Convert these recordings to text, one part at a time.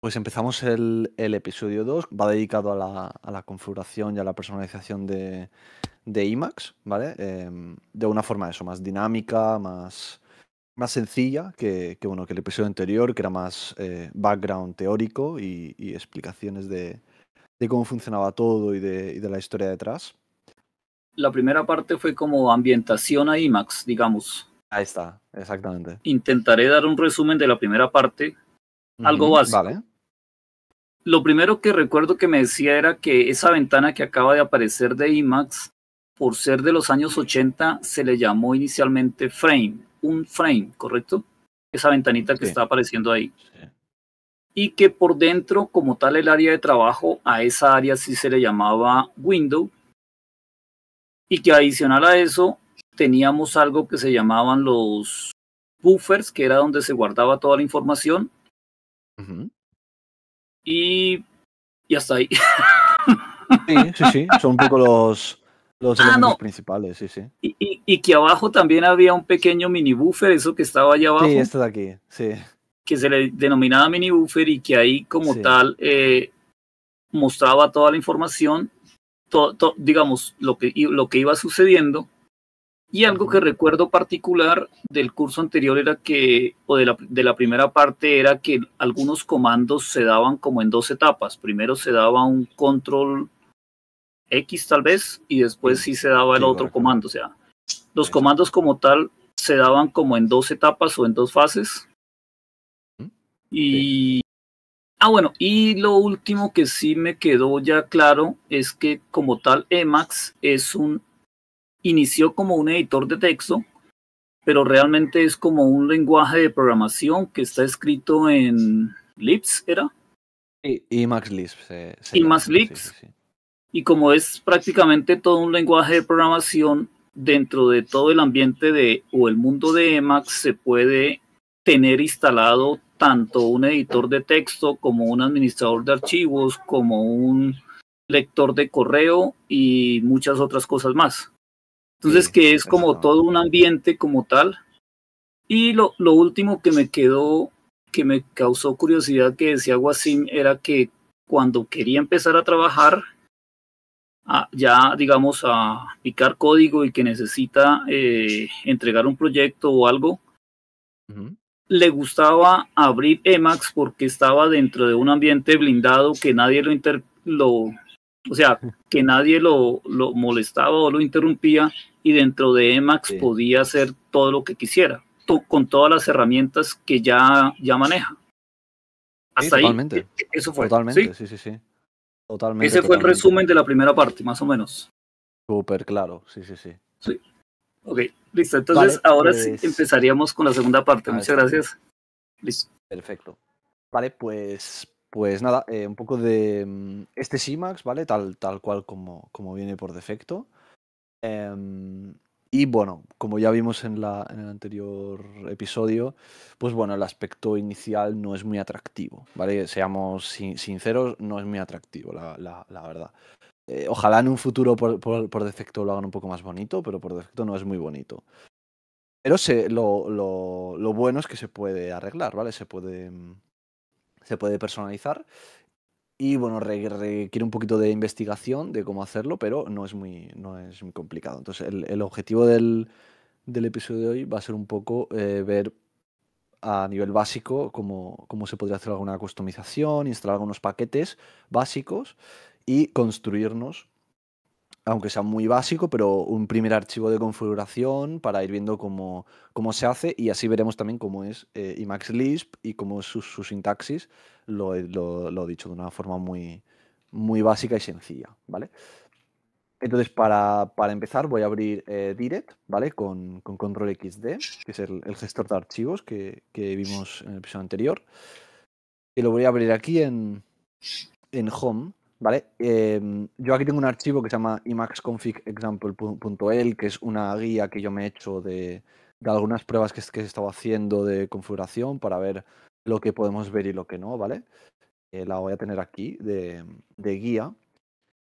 Pues empezamos el, episodio 2, va dedicado a la, configuración y a la personalización de, de IMAX, ¿vale? Em, de una forma eso, más dinámica, más, más sencilla que, que, bueno, que el episodio anterior, que era más eh, background teórico y, explicaciones de, cómo funcionaba todo y de, y de, la historia detrás. La primera parte fue como ambientación a IMAX, digamos. Ahí está, exactamente. Intentaré dar un resumen de la primera parte, algo básico. Vale. Lo primero que recuerdo que me decía era que esa ventana que acaba de aparecer de IMAX, por ser de los años 80, se le llamó inicialmente frame, un frame, ¿correcto? Esa ventanita que está apareciendo ahí. Y que por dentro, como tal el área de trabajo, a esa área sí se le llamaba window. Y que adicional a eso, teníamos algo que se llamaban los buffers, que era donde se guardaba toda la información. Y hasta ahí. Sí, sí, sí, son un poco los, los ah, elementos principales, sí, sí. Y, y, que abajo también había un pequeño mini buffer, eso que estaba allá abajo. Sí, este de aquí, sí. Que se le denominaba mini buffer y que ahí como tal eh, mostraba toda la información, digamos, lo que, lo que iba sucediendo y algo que recuerdo particular del curso anterior era que, o de la, primera parte, era que algunos comandos se daban como en dos etapas. Primero se daba un control X tal vez, y después sí se daba el otro comando. O sea, los comandos como tal se daban como en dos etapas o en dos fases. Y... Ah, bueno, y lo último que sí me quedó ya claro es que como tal, Emacs es un inició como un editor de texto, pero realmente es como un lenguaje de programación que está escrito en Lips, ¿era? Y, Lisp. y Y como es prácticamente todo un lenguaje de programación, dentro de todo el ambiente de o el mundo de Emacs se puede tener instalado tanto un editor de texto como un administrador de archivos, como un lector de correo y muchas otras cosas más. Entonces, que es como todo un ambiente como tal. Y lo, lo, último que me quedó, que me causó curiosidad que decía Guasim, era que cuando quería empezar a trabajar, ya digamos a picar código y que necesita eh, entregar un proyecto o algo, le gustaba abrir Emacs porque estaba dentro de un ambiente blindado que nadie lo, lo o sea, que nadie lo, molestaba o lo interrumpía y dentro de Emacs podía hacer todo lo que quisiera, con todas las herramientas que ya, maneja. Hasta ahí. totalmente. E, e, eso fue. Totalmente, sí, sí, sí. Totalmente, Ese fue el resumen de la primera parte, más o menos. Súper claro, sí, sí, sí. Sí. Ok, listo. Entonces, ahora sí pues empezaríamos con la segunda parte. Muchas gracias. Listo. Perfecto. Vale, pues pues nada, eh, un poco de mm, este Simax, ¿vale? Tal, tal cual como, como viene por defecto. Em, y bueno, como ya vimos en, la, en el anterior episodio, pues bueno, el aspecto inicial no es muy atractivo, ¿vale? Seamos sinceros, no es muy atractivo, la, verdad. Eh, ojalá en un futuro por, defecto lo hagan un poco más bonito, pero por defecto no es muy bonito. Pero lo, bueno es que se puede arreglar, ¿vale? Se puede, mm, se puede personalizar. Y bueno, requiere un poquito de investigación de cómo hacerlo, pero no es muy, no es muy complicado. Entonces, el, objetivo del, episodio de hoy va a ser un poco eh, ver a nivel básico cómo, cómo se podría hacer alguna customización, instalar algunos paquetes básicos y construirnos aunque sea muy básico, pero un primer archivo de configuración para ir viendo cómo, se hace y así veremos también cómo es eh, IMAX Emacs Lisp y cómo es su, sintaxis, lo, he dicho de una forma muy, muy básica y sencilla, ¿vale? Entonces, para, empezar, voy a abrir eh, Direct, ¿vale? Con, con, Control XD, que es el, gestor de archivos que, que, vimos en el episodio anterior. Y lo voy a abrir aquí en, en Home, ¿vale? Em, yo aquí tengo un archivo que se llama imaxconfigexample.el, que es una guía que yo me he hecho de, algunas pruebas que, que he estado haciendo de configuración para ver lo que podemos ver y lo que no, ¿vale? Eh, la voy a tener aquí de, guía.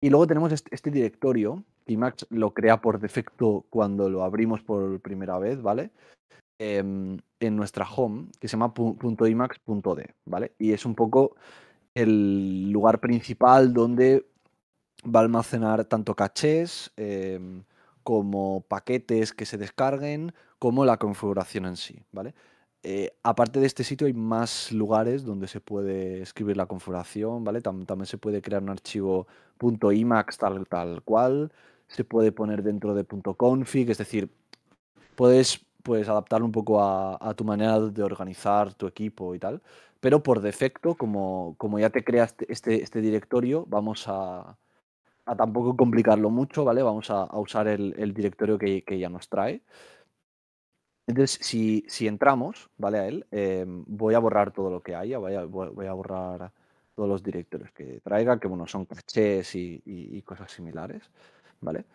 Y luego tenemos este, directorio, que Imax lo crea por defecto cuando lo abrimos por primera vez, ¿vale? Em, en nuestra home, que se llama .imax.d, ¿vale? Y es un poco el lugar principal donde va a almacenar tanto cachés em, como paquetes que se descarguen, como la configuración en sí, ¿vale? Eh, aparte de este sitio hay más lugares donde se puede escribir la configuración, ¿vale? también se puede crear un archivo .imax tal, tal cual, se puede poner dentro de .config, es decir, puedes puedes adaptarlo un poco a, a tu manera de organizar tu equipo y tal, pero por defecto, como, ya te creas este, este directorio, vamos a, tampoco complicarlo mucho, ¿vale? Vamos a, usar el, directorio que, ya nos trae. Entonces, si, si entramos, ¿vale? A él, em, voy a borrar todo lo que haya, voy a, borrar todos los directorios que traiga, que bueno, son cachés y, cosas similares, ¿vale?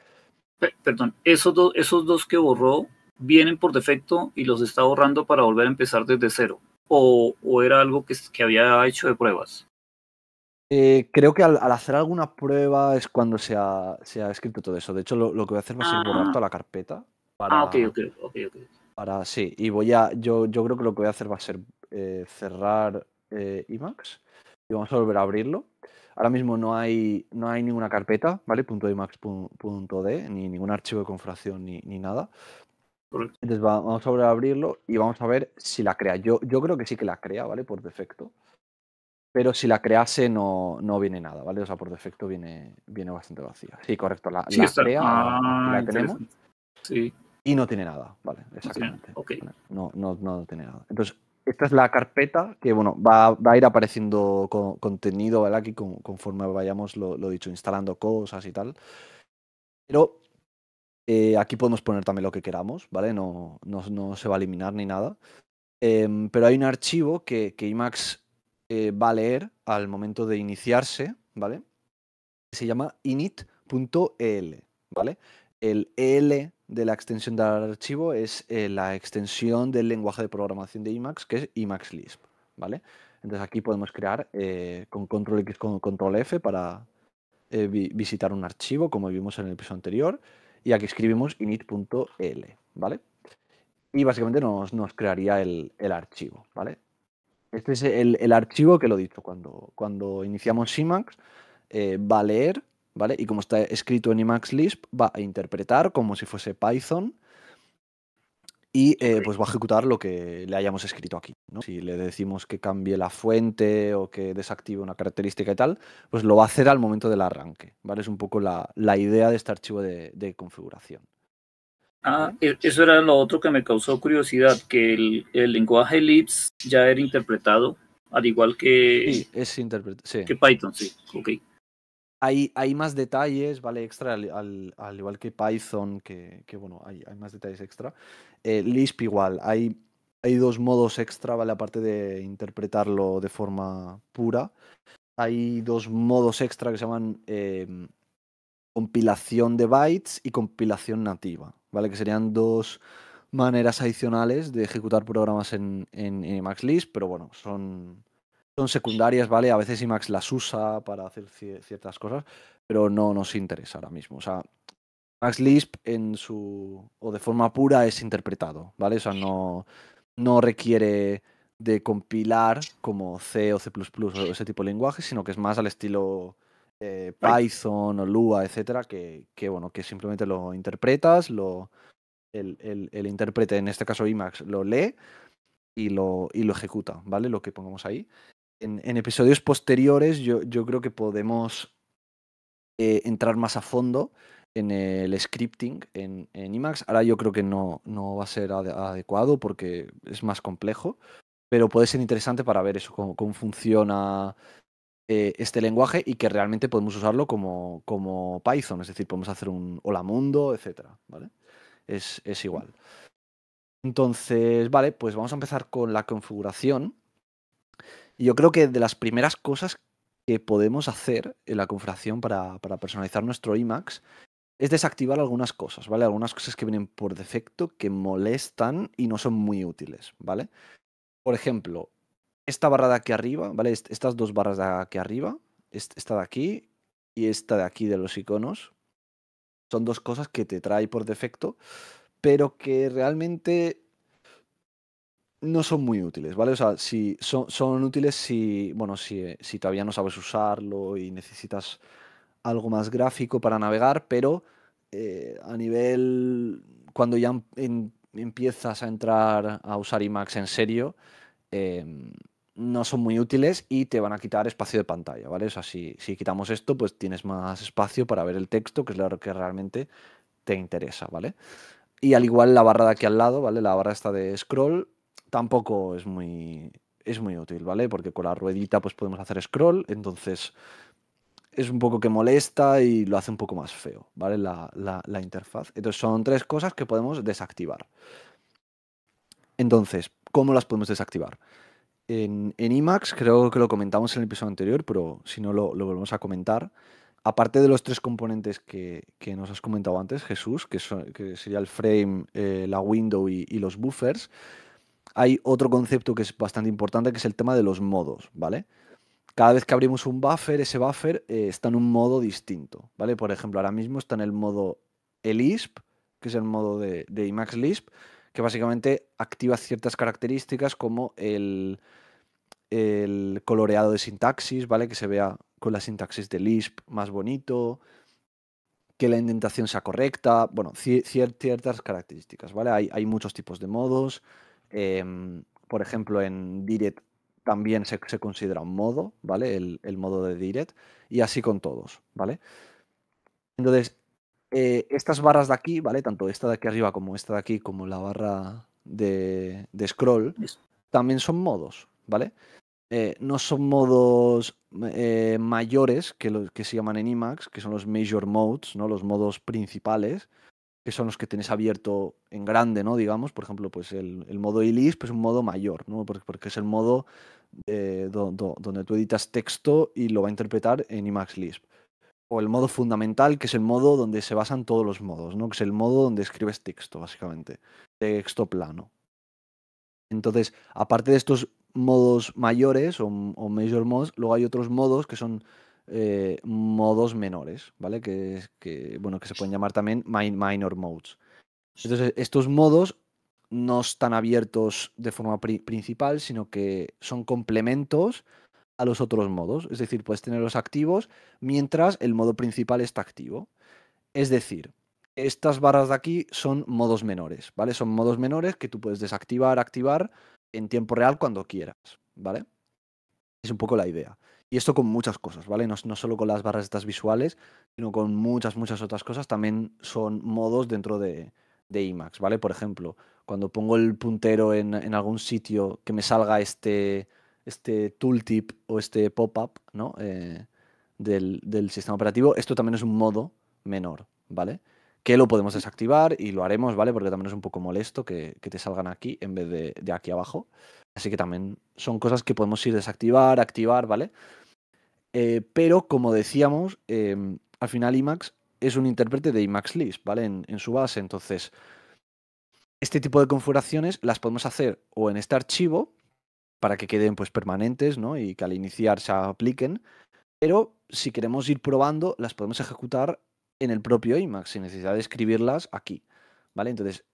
Perdón, esos, esos dos que borró vienen por defecto y los está borrando para volver a empezar desde cero o, era algo que, había hecho de pruebas? Eh, creo que al, hacer alguna prueba es cuando se ha, escrito todo eso. De hecho, lo, que voy a hacer va a ser ah. borrar toda la carpeta. ah, ok, ok, ok. Para, sí, y voy a, yo, creo que lo que voy a hacer va a ser eh, cerrar eh, IMAX y vamos a volver a abrirlo. Ahora mismo no hay, no hay ninguna carpeta, ¿vale? .imax.d, ni ningún archivo de configuración ni nada. Entonces vamos a abrirlo y vamos a ver si la crea. Yo, yo creo que sí que la crea, ¿vale? Por defecto. Pero si la crease no, no viene nada, ¿vale? O sea, por defecto viene, viene bastante vacía. Sí, correcto. La, la crea, la ah, tenemos. Sí. Y no tiene nada, ¿vale? Exactamente. No, tiene nada. Entonces, esta es la carpeta que, bueno, va, a ir apareciendo contenido, ¿vale? Aquí conforme vayamos, lo, lo, dicho, instalando cosas y tal. Pero eh, aquí podemos poner también lo que queramos, ¿vale? No, se va a eliminar ni nada. Em, pero hay un archivo que, que IMAX eh, va a leer al momento de iniciarse, ¿vale? Se llama init.el, ¿vale? El EL de la extensión del archivo es eh, la extensión del lenguaje de programación de IMAX, que es IMAXLisp, ¿vale? Entonces aquí podemos crear con control X, con control F para visitar un archivo, como vimos en el episodio anterior y aquí escribimos init.l, ¿vale? Y básicamente nos, crearía el, archivo, ¿vale? Este es el, el, archivo que lo he dicho, cuando, cuando iniciamos Emacs eh, va a leer, ¿vale? Y como está escrito en Emacs Lisp, va a interpretar como si fuese Python y eh, pues va a ejecutar lo que le hayamos escrito aquí. Si le decimos que cambie la fuente o que desactive una característica y tal, pues lo va a hacer al momento del arranque. ¿vale? Es un poco la, idea de este archivo de, configuración. Ah, e-, eso era lo otro que me causó curiosidad, que el, lenguaje Lips ya era interpretado, al igual que, sí. Python, sí. Okay. Hay, más detalles, ¿vale? Extra, al, igual que Python, que, bueno, hay, más detalles extra. Eh, Lisp igual, hay, dos modos extra, ¿vale? Aparte de interpretarlo de forma pura, hay dos modos extra que se llaman em, compilación de bytes y compilación nativa, ¿vale? Que serían dos maneras adicionales de ejecutar programas en, en, pero bueno, son son secundarias, ¿vale? A veces IMAX las usa para hacer ciertas cosas, pero no nos interesa ahora mismo. O sea, Max Lisp en su. o de forma pura es interpretado, ¿vale? O sea, no, no requiere de compilar como C o C o ese tipo de lenguaje, sino que es más al estilo eh, Python o Lua, etcétera, que, bueno, que simplemente lo interpretas, lo. El, intérprete, en este caso IMAX, lo lee y lo, y lo ejecuta, ¿vale? Lo que pongamos ahí en, episodios posteriores yo, creo que podemos eh, entrar más a fondo en el scripting en, Emacs. Ahora yo creo que no, no va a ser adecuado porque es más complejo, pero puede ser interesante para ver eso, cómo, funciona eh, este lenguaje y que realmente podemos usarlo como, Python, es decir, podemos hacer un hola mundo, etc. ¿vale? Es, es igual. Entonces, vale, pues vamos a empezar con la configuración yo creo que de las primeras cosas que podemos hacer en la configuración para, para personalizar nuestro IMAX es desactivar algunas cosas, ¿vale? Algunas cosas que vienen por defecto, que molestan y no son muy útiles, ¿vale? Por ejemplo, esta barra de aquí arriba, ¿vale? Estas dos barras de aquí arriba, esta de aquí y esta de aquí de los iconos, son dos cosas que te trae por defecto, pero que realmente no son muy útiles, ¿vale? O sea, si son, útiles si, bueno, si, todavía no sabes usarlo y necesitas algo más gráfico para navegar, pero eh, a nivel, cuando ya em-, empiezas a entrar a usar IMAX en serio, em, no son muy útiles y te van a quitar espacio de pantalla, ¿vale? O sea, si, si quitamos esto, pues tienes más espacio para ver el texto, que es lo que realmente te interesa, ¿vale? Y al igual la barra de aquí al lado, ¿vale? La barra esta de scroll tampoco es muy, es muy útil, ¿vale? Porque con la ruedita pues podemos hacer scroll, entonces es un poco que molesta y lo hace un poco más feo, ¿vale? La, interfaz. Entonces son tres cosas que podemos desactivar. Entonces, ¿cómo las podemos desactivar? En, en IMAX, creo que lo comentamos en el episodio anterior, pero si no lo, volvemos a comentar. Aparte de los tres componentes que, nos has comentado antes, Jesús, que, sería el frame, eh, la window y los buffers, hay otro concepto que es bastante importante, que es el tema de los modos, ¿vale? Cada vez que abrimos un buffer, ese buffer eh, está en un modo distinto, ¿vale? Por ejemplo, ahora mismo está en el modo elisp que es el modo de, de IMAX Lisp, que básicamente activa ciertas características como el, coloreado de sintaxis, ¿vale? Que se vea con la sintaxis de Lisp más bonito, que la indentación sea correcta, bueno, ciertas características, ¿vale? hay muchos tipos de modos, Em, por ejemplo, en Direct también se, considera un modo, ¿vale? El, modo de Direct. Y así con todos, ¿vale? Entonces, eh, estas barras de aquí, ¿vale? Tanto esta de aquí arriba como esta de aquí, como la barra de, scroll, también son modos, ¿vale? Eh, no son modos eh, mayores que los que se llaman en Emacs, que son los major modes, ¿no? Los modos principales, que son los que tenés abierto en grande, ¿no? Digamos, por ejemplo, pues el, modo ELISP pues es un modo mayor, ¿no? Porque, es el modo eh, donde tú editas texto y lo va a interpretar en IMAX Lisp. O el modo fundamental, que es el modo donde se basan todos los modos, ¿no? Que es el modo donde escribes texto, básicamente. Texto plano. Entonces, aparte de estos modos mayores o, o major modes, luego hay otros modos que son eh, modos menores, ¿vale? Que, bueno, que se pueden llamar también minor modes. Entonces, estos modos no están abiertos de forma principal, sino que son complementos a los otros modos. Es decir, puedes tenerlos activos mientras el modo principal está activo. Es decir, estas barras de aquí son modos menores, ¿vale? Son modos menores que tú puedes desactivar, activar en tiempo real cuando quieras, ¿vale? Es un poco la idea. Y esto con muchas cosas, ¿vale? No, no, solo con las barras estas visuales, sino con muchas, muchas otras cosas. También son modos dentro de, de IMAX, ¿vale? Por ejemplo, cuando pongo el puntero en, algún sitio que me salga este, este tooltip o este pop-up, ¿no? Eh, del, sistema operativo, esto también es un modo menor, ¿vale? Que lo podemos desactivar y lo haremos, ¿vale? Porque también es un poco molesto que, te salgan aquí en vez de, de aquí abajo. Así que también son cosas que podemos ir desactivar, activar, ¿vale? Eh, pero, como decíamos, em, al final IMAX es un intérprete de IMAX List, ¿vale? En, su base. Entonces, este tipo de configuraciones las podemos hacer o en este archivo, para que queden pues permanentes, ¿no? Y que al iniciar se apliquen. Pero si queremos ir probando, las podemos ejecutar en el propio IMAX, sin necesidad de escribirlas aquí. ¿Vale? Entonces,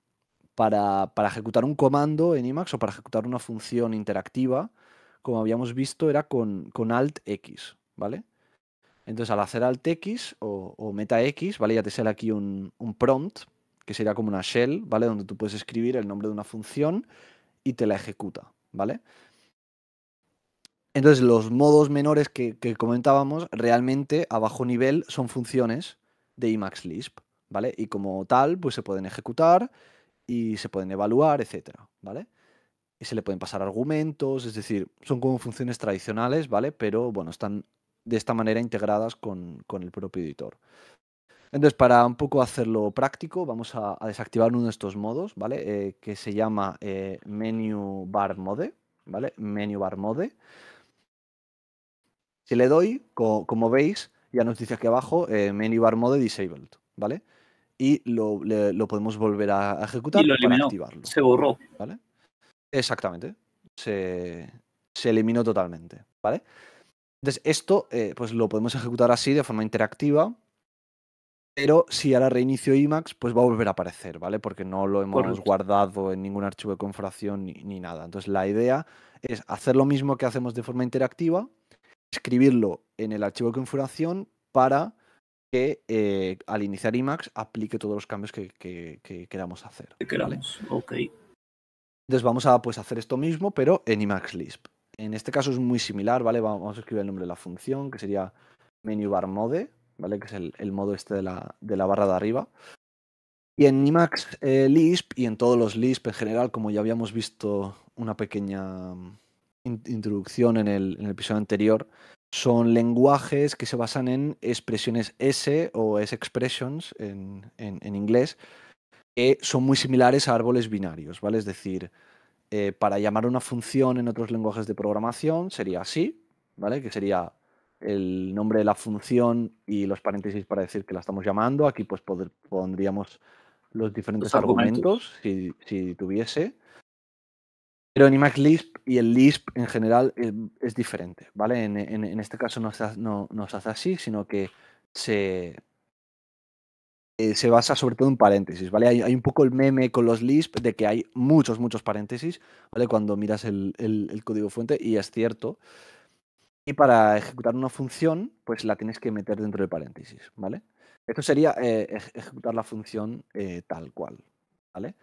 para, ejecutar un comando en IMAX o para ejecutar una función interactiva, como habíamos visto, era con Alt X. ¿vale? Entonces, al hacer alt X o, meta X, ¿vale? Ya te sale aquí un, prompt, que sería como una shell, ¿vale? Donde tú puedes escribir el nombre de una función y te la ejecuta, ¿vale? Entonces, los modos menores que, comentábamos, realmente a bajo nivel son funciones de IMAX Lisp, ¿vale? Y como tal, pues se pueden ejecutar y se pueden evaluar, etcétera, ¿vale? y se le pueden pasar argumentos, es decir, son como funciones tradicionales, ¿vale? Pero bueno, están de esta manera integradas con, el propio editor. Entonces, para un poco hacerlo práctico, vamos a, desactivar uno de estos modos, ¿vale? Eh, que se llama eh, Menu Bar Mode, ¿vale? Menu Bar Mode. Si le doy, como veis, ya nos dice aquí abajo, eh, Menu Bar Mode Disabled, ¿vale? Y lo, podemos volver a ejecutar y activarlo. Se borró. ¿Vale? Exactamente. Se, se eliminó totalmente, ¿vale? Entonces, esto eh, pues lo podemos ejecutar así de forma interactiva, pero si ahora reinicio IMAX, pues va a volver a aparecer, ¿vale? Porque no lo hemos guardado en ningún archivo de configuración ni, nada. Entonces, la idea es hacer lo mismo que hacemos de forma interactiva, escribirlo en el archivo de configuración para que eh, al iniciar IMAX aplique todos los cambios que, queramos hacer. ok. Entonces vamos a pues, hacer esto mismo, pero en IMAX Lisp. En este caso es muy similar, ¿vale? Vamos a escribir el nombre de la función, que sería menu bar mode, ¿vale? Que es el, modo este de la, de la, barra de arriba. Y en NIMAX eh, Lisp y en todos los Lisp en general, como ya habíamos visto una pequeña mm, introducción en el, episodio anterior, son lenguajes que se basan en expresiones S o S-expressions en, en, en, inglés, que son muy similares a árboles binarios, ¿vale? Es decir, eh, para llamar una función en otros lenguajes de programación sería así, ¿vale? Que sería el nombre de la función y los paréntesis para decir que la estamos llamando. Aquí pues pondríamos los diferentes argumentos, si, tuviese. Pero en Emacs Lisp y el Lisp en general eh, es, diferente, ¿vale? En, este caso no no se hace así, sino que se, eh, se basa sobre todo en paréntesis, ¿vale? Hay, un poco el meme con los Lisp de que hay muchos, muchos paréntesis, ¿vale? Cuando miras el, código fuente, y es cierto. Y para ejecutar una función, pues la tienes que meter dentro de paréntesis, ¿vale? Esto sería eh, ejecutar la función eh, tal cual, ¿vale?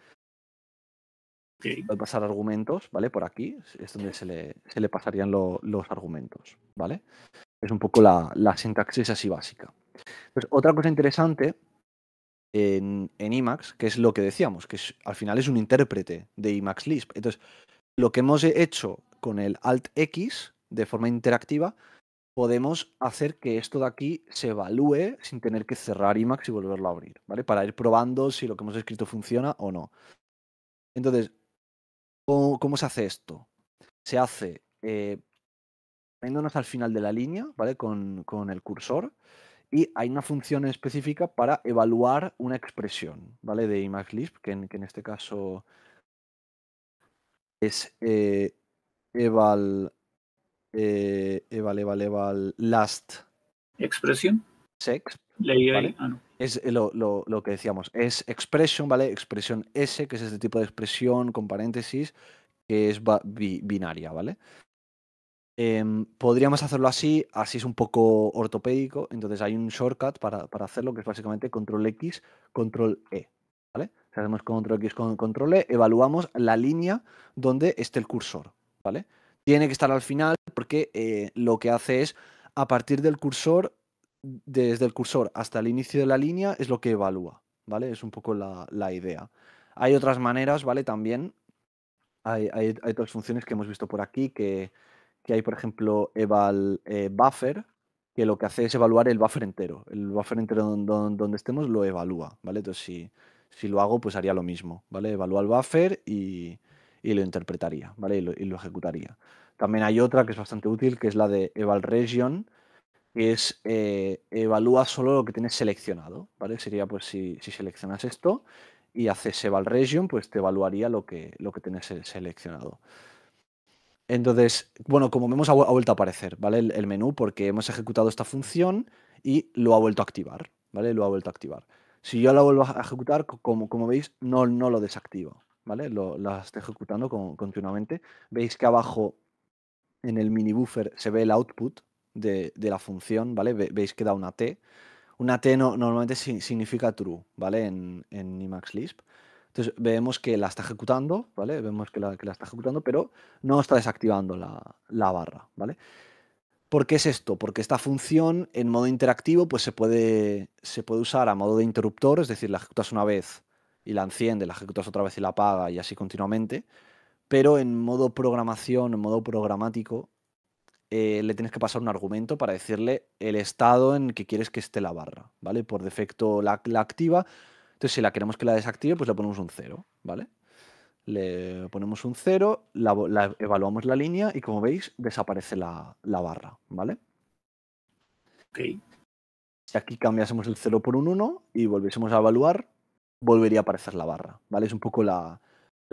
pasar argumentos, ¿vale? Por aquí es donde se le, se le pasarían los argumentos, ¿vale? Es un poco la, la sintaxis así básica. Pues otra cosa interesante en, en, IMAX, que es lo que decíamos, que al final es un intérprete de IMAX Lisp. Entonces, lo que hemos hecho con el Alt X de forma interactiva, podemos hacer que esto de aquí se evalúe sin tener que cerrar IMAX y volverlo a abrir, ¿vale? Para ir probando si lo que hemos escrito funciona o no. Entonces, ¿cómo, se hace esto? Se hace eh, al final de la línea, ¿vale? Con, con el cursor y hay una función específica para evaluar una expresión, ¿vale? De Lisp que en, que en este caso es eh, eh, eval, eval, eval, last. ¿Expresión? Sex. Leí ah, Es eh, lo, lo, que decíamos, es expression, ¿vale? Expresión S, que es este tipo de expresión con paréntesis, que es binaria, ¿vale? Em, podríamos hacerlo así, así es un poco ortopédico, entonces hay un shortcut para, para hacerlo que es básicamente control X, control E. ¿vale? si hacemos control X con control E, evaluamos la línea donde esté el cursor. ¿vale? Tiene que estar al final porque eh, lo que hace es, a partir del cursor, desde el cursor hasta el inicio de la línea es lo que evalúa. ¿vale? Es un poco la, idea. Hay otras maneras, ¿vale? También hay otras funciones que hemos visto por aquí que que hay, por ejemplo, eval eh, buffer, que lo que hace es evaluar el buffer entero. El buffer entero donde, estemos lo evalúa, ¿vale? Entonces, si, lo hago, pues haría lo mismo, ¿vale? Evalúa el buffer y, lo interpretaría, ¿vale? Y lo, ejecutaría. También hay otra que es bastante útil, que es la de eval region, que es eh, evalúa solo lo que tienes seleccionado, ¿vale? Sería, pues, si, seleccionas esto y haces eval region, pues te evaluaría lo que, lo que tienes seleccionado. Entonces, bueno, como vemos, ha, vuelto a aparecer, ¿vale? El, menú, porque hemos ejecutado esta función y lo ha vuelto a activar, ¿vale? Lo ha vuelto a activar. Si yo la vuelvo a ejecutar, como, como veis, no, no lo desactivo, ¿vale? Lo, la estoy ejecutando continuamente. Veis que abajo en el mini buffer se ve el output de, la función, ¿vale? veis que da una T. Una T normalmente significa true, ¿vale? En, en Lisp entonces vemos que la está ejecutando, ¿vale? Vemos que la, que la está ejecutando, pero no está desactivando la, barra, ¿vale? ¿Por qué es esto? Porque esta función en modo interactivo pues se puede, se puede usar a modo de interruptor, es decir, la ejecutas una vez y la enciende, la ejecutas otra vez y la apaga y así continuamente, pero en modo programación, en modo programático, eh, le tienes que pasar un argumento para decirle el estado en que quieres que esté la barra, ¿vale? Por defecto la, la activa, si la queremos que la desactive, pues le ponemos un 0, ¿vale? Le ponemos un 0, la, evaluamos la línea y como veis, desaparece la, barra, ¿vale? Ok. Si aquí cambiásemos el 0 por un 1 y volviésemos a evaluar, volvería a aparecer la barra, ¿vale? Es un poco la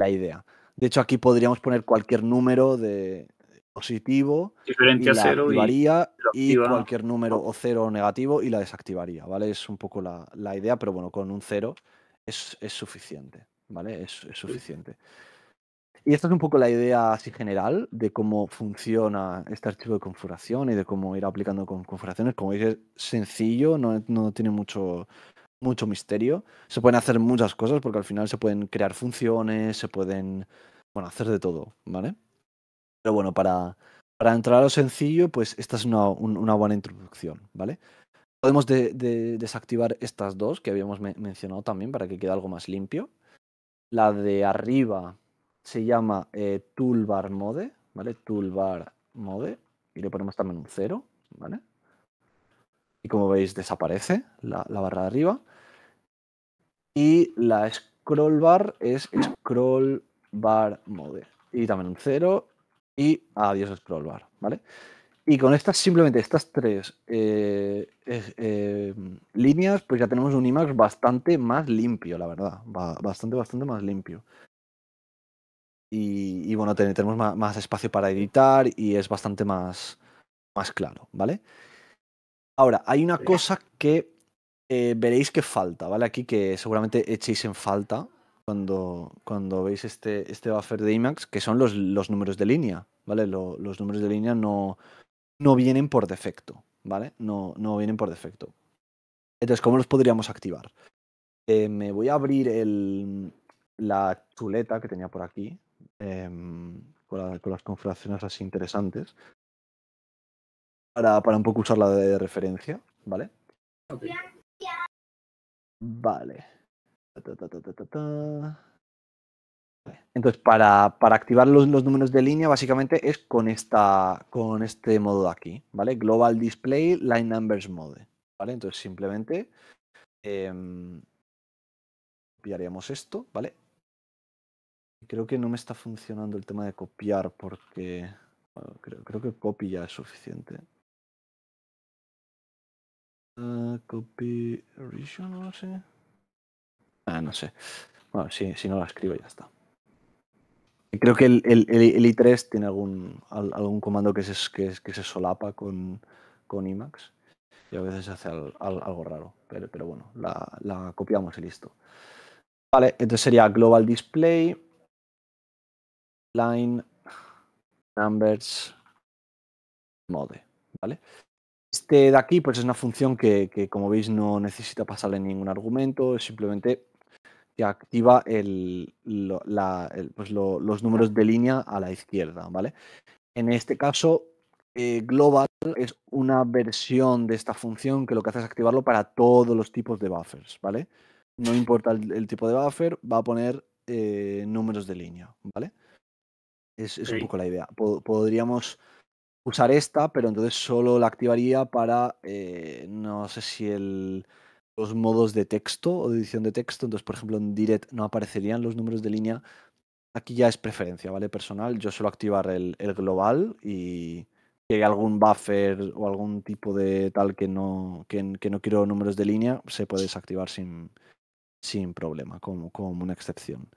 idea. De hecho, aquí podríamos poner cualquier número de, positivo y la activaría y, cualquier número o cero o negativo y la desactivaría, ¿vale? Es un poco la, idea, pero bueno, con un cero es, suficiente, ¿vale? Es, suficiente. Y esta es un poco la idea así general de cómo funciona este archivo de configuración y de cómo ir aplicando con configuraciones. Como dices es sencillo, no, no tiene mucho, mucho misterio. Se pueden hacer muchas cosas porque al final se pueden crear funciones, se pueden bueno, hacer de todo, ¿vale? Pero bueno, para, para entrar a lo sencillo, pues esta es una, buena introducción, ¿vale? Podemos de, desactivar estas dos que habíamos mencionado también para que quede algo más limpio. La de arriba se llama eh, toolbar mode, ¿vale? Toolbar mode. Y le ponemos también un cero, ¿vale? Y como veis, desaparece la, barra de arriba. Y la scroll bar es scroll bar mode. Y también un cero y adiós scroll ¿vale? Y con estas, simplemente estas tres eh, eh, líneas, pues ya tenemos un IMAX bastante más limpio, la verdad. Bastante, bastante más limpio. Y, bueno, tenemos más, espacio para editar y es bastante más, más claro, ¿vale? Ahora, hay una cosa que eh, veréis que falta, ¿vale? Aquí que seguramente echéis en falta cuando, cuando veis este, este, buffer de IMAX, que son los, números de línea, ¿vale? los números de línea no, vienen por defecto, ¿vale? No, vienen por defecto. Entonces, ¿cómo los podríamos activar? Eh, me voy a abrir el, la chuleta que tenía por aquí, em, con, las configuraciones así interesantes, para, un poco usarla de, referencia, ¿vale? Vale. Entonces, para, para activar los, números de línea, básicamente es con, esta, con este modo aquí, ¿vale? Global Display Line Numbers Mode, ¿vale? Entonces, simplemente em, copiaríamos esto, ¿vale? Creo que no me está funcionando el tema de copiar porque creo, que copy ya es suficiente. Ah, copy region, no sé. Ah, no sé. Bueno, si, no la escribo ya está. Creo que el, i3 tiene algún, comando que se, que, se solapa con, con IMAX y a veces hace algo raro, pero, pero bueno, la, copiamos y listo. Vale, entonces sería global display, line, numbers, mode, ¿vale? Este de aquí pues es una función que, como veis no necesita pasarle ningún argumento, es simplemente que activa el, pues los números de línea a la izquierda, ¿vale? En este caso, eh, global es una versión de esta función que lo que hace es activarlo para todos los tipos de buffers, ¿vale? No importa el, tipo de buffer, va a poner eh, números de línea, ¿vale? Es, un poco la idea. podríamos usar esta, pero entonces solo la activaría para, eh, no sé si el los modos de texto o de edición de texto. Entonces, por ejemplo, en Direct no aparecerían los números de línea. Aquí ya es preferencia, ¿vale? Personal. Yo suelo activar el, global y si hay algún buffer o algún tipo de tal que no, que, no quiero números de línea, se puede desactivar sin, sin problema, como, como una excepción.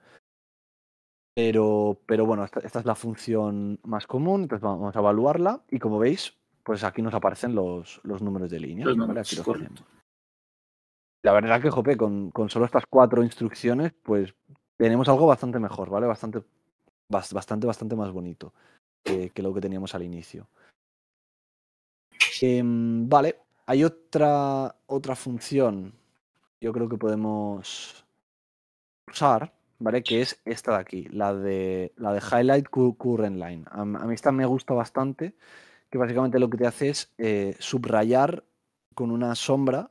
Pero, pero bueno, esta, es la función más común, entonces vamos a evaluarla y como veis, pues aquí nos aparecen los, los números de línea. La verdad que, jope, con, solo estas cuatro instrucciones, pues tenemos algo bastante mejor, ¿vale? Bastante, bastante, bastante más bonito que, lo que teníamos al inicio. Em, vale, hay otra, otra función, yo creo que podemos usar, ¿vale? Que es esta de aquí, la de, la de Highlight Current Line. A, mí esta me gusta bastante, que básicamente lo que te hace es eh, subrayar con una sombra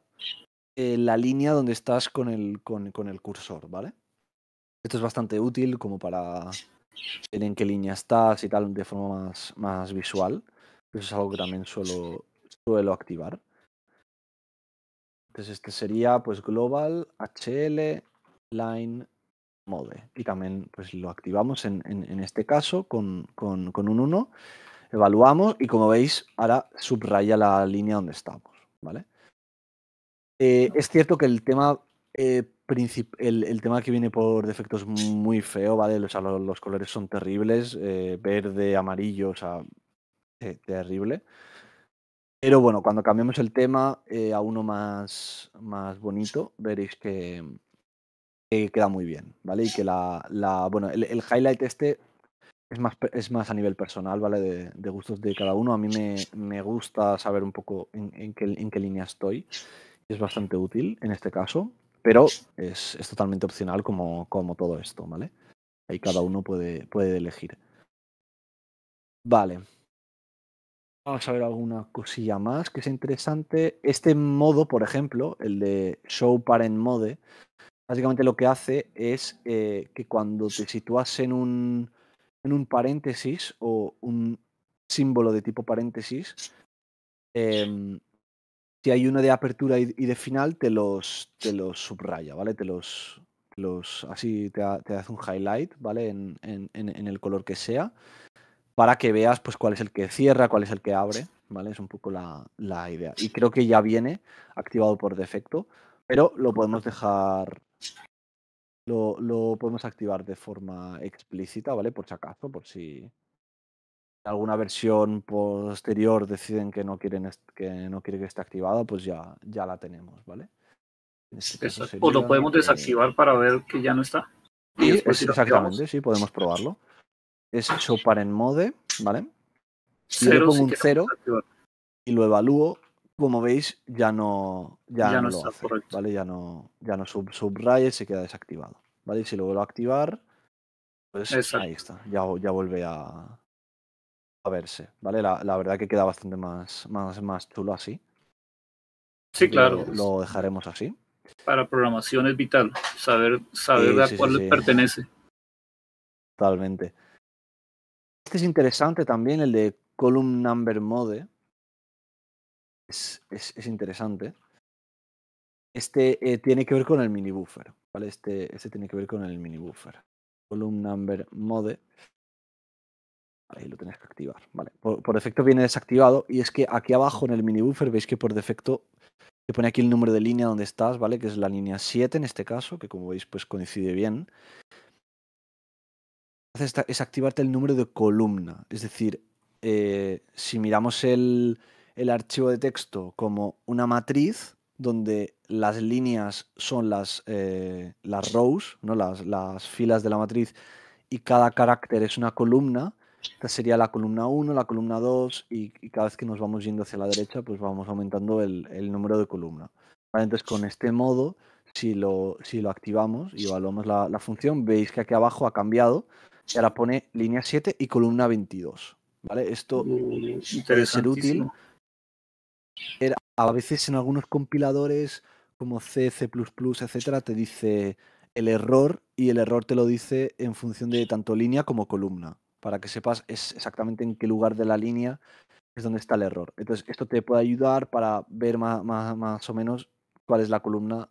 eh, la línea donde estás con el, con, con el cursor, ¿vale? Esto es bastante útil como para ver en qué línea estás y tal de forma más, más visual. Eso es algo que también suelo, suelo activar. Entonces este sería pues global HL line mode. Y también pues lo activamos en, en, este caso con, con, con un 1. Evaluamos y como veis ahora subraya la línea donde estamos. ¿Vale? Eh, es cierto que el tema, eh, el, tema que viene por defecto es muy feo, ¿vale? los, colores son terribles, eh, verde, amarillo, o sea, terrible. Pero bueno, cuando cambiamos el tema a uno más, más bonito, veréis que, queda muy bien, ¿vale? Y que la, bueno, el, highlight este es más, es más a nivel personal, ¿vale? De, gustos de cada uno. A mí me, me gusta saber un poco en, qué, en qué línea estoy es bastante útil en este caso, pero es, totalmente opcional como, como, todo esto, ¿vale? Ahí cada uno puede, puede elegir. Vale. Vamos a ver alguna cosilla más que es interesante. Este modo, por ejemplo, el de Show Parent Mode, básicamente lo que hace es eh, que cuando te sitúas en un, en un paréntesis o un símbolo de tipo paréntesis, em, si hay uno de apertura y, de final, te los, te los subraya, ¿vale? Te los, los así te, hace un highlight, ¿vale? En, en, en, el color que sea, para que veas pues cuál es el que cierra, cuál es el que abre, ¿vale? Es un poco la, la idea. Y creo que ya viene activado por defecto, pero lo podemos dejar. Lo, lo podemos activar de forma explícita, ¿vale? Por si por si alguna versión posterior deciden que no quieren que no quiere que esté activada, pues ya, ya la tenemos, ¿vale? Este o lo podemos desactivar para ver que ya no está. Sí, exactamente, sí, podemos probarlo. Es show en mode, ¿vale? Yo le un cero y lo evalúo. Como veis, ya no, ya, no, ¿vale? Ya no, ya no sub, subraye, se queda desactivado, ¿vale? Y si lo vuelvo a activar, pues ahí está, ya, ya vuelve a, a verse, ¿vale? La, verdad que queda bastante más, más, más chulo así. Sí, claro. Lo, dejaremos así. Para programación es vital saber, saber a cuál pertenece. Totalmente. Este es interesante también, el de Column Number Mode. Es, es, interesante. Este eh, tiene que ver con el mini buffer, ¿vale? Este, este tiene que ver con el mini buffer. Column Number Mode Ahí lo tienes que activar. Vale. Por, defecto viene desactivado y es que aquí abajo en el mini buffer veis que por defecto te pone aquí el número de línea donde estás, ¿vale? Que es la línea 7 en este caso, que como veis pues coincide bien. Es activarte el número de columna. Es decir, eh, si miramos el, archivo de texto como una matriz donde las líneas son las, eh, las rows, ¿no? las, las filas de la matriz, y cada carácter es una columna, esta sería la columna 1, la columna 2 y, cada vez que nos vamos yendo hacia la derecha, pues vamos aumentando el, número de columna. entonces, con este modo, si lo, si lo activamos y evaluamos la, función, veis que aquí abajo ha cambiado y ahora pone línea 7 y columna 22. ¿vale? Esto mm, puede ser útil. a veces en algunos compiladores como C, C++, etcétera, te dice el error y el error te lo dice en función de tanto línea como columna para que sepas es exactamente en qué lugar de la línea es donde está el error. Entonces, esto te puede ayudar para ver más, más, o menos cuál es la columna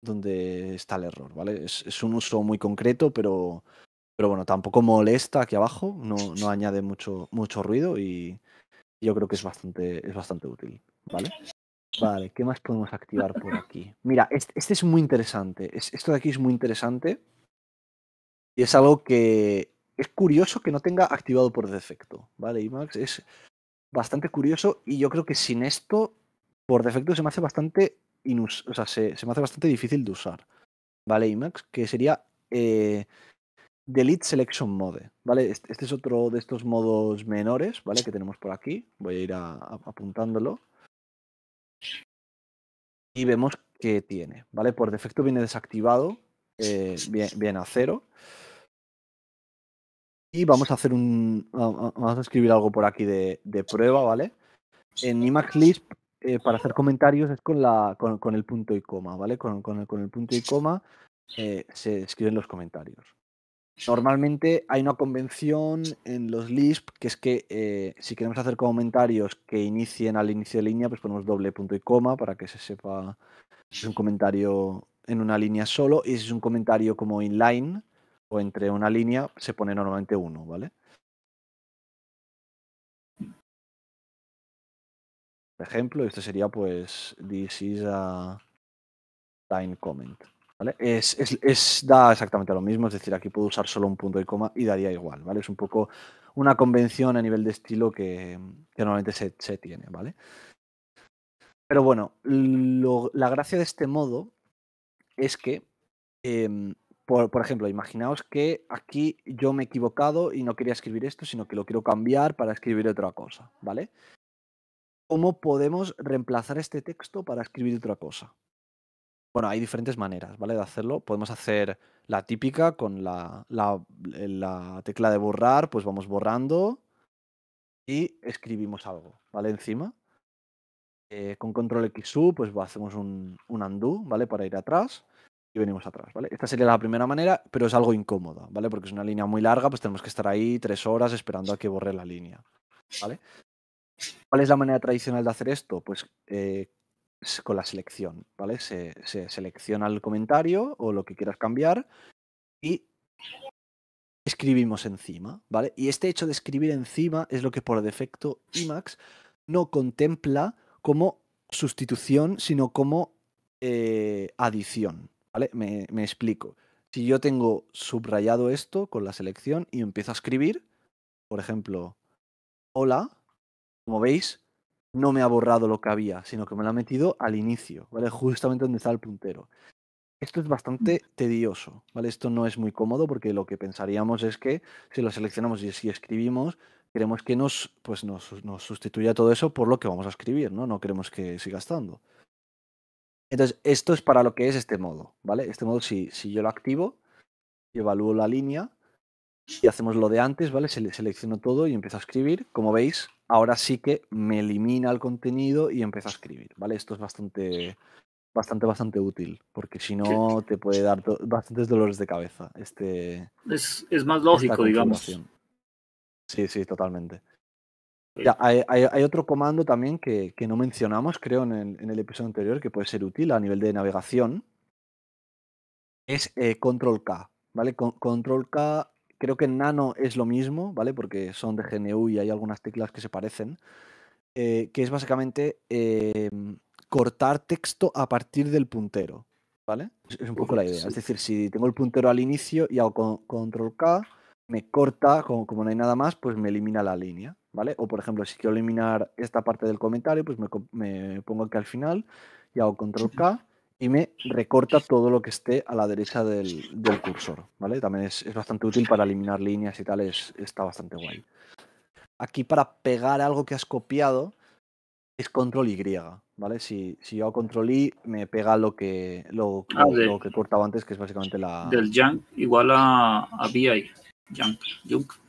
donde está el error, ¿vale? Es, un uso muy concreto, pero, pero bueno, tampoco molesta aquí abajo, no, no añade mucho, mucho ruido y yo creo que es bastante, es bastante útil, ¿vale? Vale, ¿qué más podemos activar por aquí? Mira, este, es muy interesante, esto de aquí es muy interesante y es algo que es curioso que no tenga activado por defecto, ¿vale? IMAX es bastante curioso y yo creo que sin esto, por defecto, se me hace bastante inus o sea, se, me hace bastante difícil de usar, ¿vale? IMAX, que sería eh, Delete Selection Mode, ¿vale? Este, este, es otro de estos modos menores, ¿vale? Que tenemos por aquí. Voy a ir apuntándolo. Y vemos que tiene, ¿vale? Por defecto viene desactivado, eh, bien a cero. Y vamos a hacer un. Vamos a escribir algo por aquí de, prueba, ¿vale? En Emacs Lisp, eh, para hacer comentarios es con, la, con, el punto y coma, ¿vale? Con, el, punto y coma eh, se escriben los comentarios. Normalmente hay una convención en los Lisp que es que eh, si queremos hacer comentarios que inicien al inicio de línea, pues ponemos doble punto y coma para que se sepa si es un comentario en una línea solo y si es un comentario como inline, o entre una línea se pone normalmente uno, ¿vale? Por ejemplo, esto sería pues this is a line comment. ¿Vale? Es, es, es, da exactamente lo mismo, es decir, aquí puedo usar solo un punto y coma y daría igual, ¿vale? Es un poco una convención a nivel de estilo que, normalmente se, tiene, ¿vale? Pero bueno, la gracia de este modo es que em, por, ejemplo, imaginaos que aquí yo me he equivocado y no quería escribir esto, sino que lo quiero cambiar para escribir otra cosa, ¿vale? ¿Cómo podemos reemplazar este texto para escribir otra cosa? Bueno, hay diferentes maneras, ¿vale? De hacerlo. Podemos hacer la típica con la, tecla de borrar, pues vamos borrando y escribimos algo, ¿vale? Encima. Eh, con control XU, pues hacemos un, un undo, ¿vale? Para ir atrás y venimos atrás, ¿vale? Esta sería la primera manera, pero es algo incómoda, ¿vale? Porque es una línea muy larga, pues tenemos que estar ahí tres horas esperando a que borre la línea, ¿vale? ¿Cuál es la manera tradicional de hacer esto? Pues eh, con la selección, ¿vale? Se, selecciona el comentario o lo que quieras cambiar y escribimos encima, ¿vale? Y este hecho de escribir encima es lo que por defecto IMAX no contempla como sustitución, sino como eh, adición, ¿vale? Me, explico. Si yo tengo subrayado esto con la selección y empiezo a escribir, por ejemplo, hola, como veis, no me ha borrado lo que había, sino que me lo ha metido al inicio, ¿vale? Justamente donde está el puntero. Esto es mm. bastante tedioso, ¿vale? Esto no es muy cómodo porque lo que pensaríamos es que si lo seleccionamos y si escribimos, queremos que nos, pues nos, nos sustituya todo eso por lo que vamos a escribir, ¿no? No queremos que siga estando. Entonces, esto es para lo que es este modo, ¿vale? Este modo, si, si yo lo activo, evalúo la línea y hacemos lo de antes, ¿vale? selecciono todo y empiezo a escribir. Como veis, ahora sí que me elimina el contenido y empiezo a escribir, ¿vale? Esto es bastante, bastante, bastante útil, porque si no te puede dar bastantes dolores de cabeza. Este, es, es más lógico, digamos. Sí, sí, totalmente hay, otro comando también que, no mencionamos, creo, en el, episodio anterior, que puede ser útil a nivel de navegación. Es eh, control K, ¿vale? control K, creo que en nano es lo mismo, ¿vale? Porque son de GNU y hay algunas teclas que se parecen. Eh, que es básicamente eh, cortar texto a partir del puntero, ¿vale? Es, un poco la idea. Es decir, si tengo el puntero al inicio y hago control K me corta, como, no hay nada más, pues me elimina la línea, ¿vale? O por ejemplo, si quiero eliminar esta parte del comentario, pues me, pongo aquí al final y hago control K y me recorta todo lo que esté a la derecha del, cursor, ¿vale? También es, bastante útil para eliminar líneas y tal, es, está bastante guay. Aquí para pegar algo que has copiado es control Y, ¿vale? Si, yo hago control y me pega lo que, lo, ah, que cortaba antes, que es básicamente la... Del junk igual a, a BI.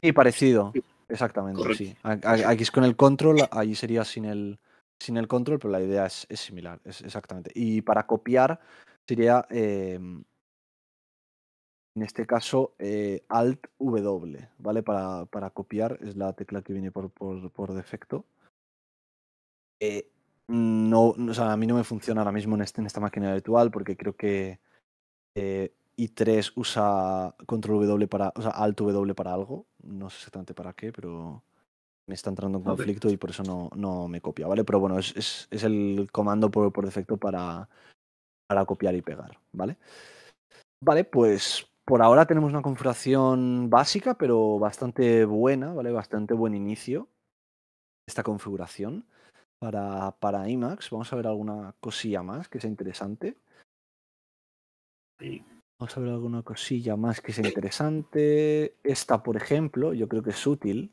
Y parecido, exactamente, sí. Aquí es con el control, allí sería sin el, sin el control, pero la idea es, similar, exactamente. Y para copiar sería, em, en este caso, eh, Alt W, ¿vale? Para, para, copiar es la tecla que viene por, por, por defecto. Eh, no, o sea, a mí no me funciona ahora mismo en, este, en esta máquina virtual porque creo que eh, y 3 usa control W para, alt W para algo. No sé exactamente para qué, pero me está entrando en conflicto y por eso no, no me copia, ¿vale? Pero bueno, es, el comando por, defecto para, para copiar y pegar, ¿vale? Vale, pues por ahora tenemos una configuración básica, pero bastante buena, ¿vale? Bastante buen inicio esta configuración para, para IMAX. Vamos a ver alguna cosilla más que sea interesante. Vamos a ver alguna cosilla más que es interesante. Esta, por ejemplo, yo creo que es útil,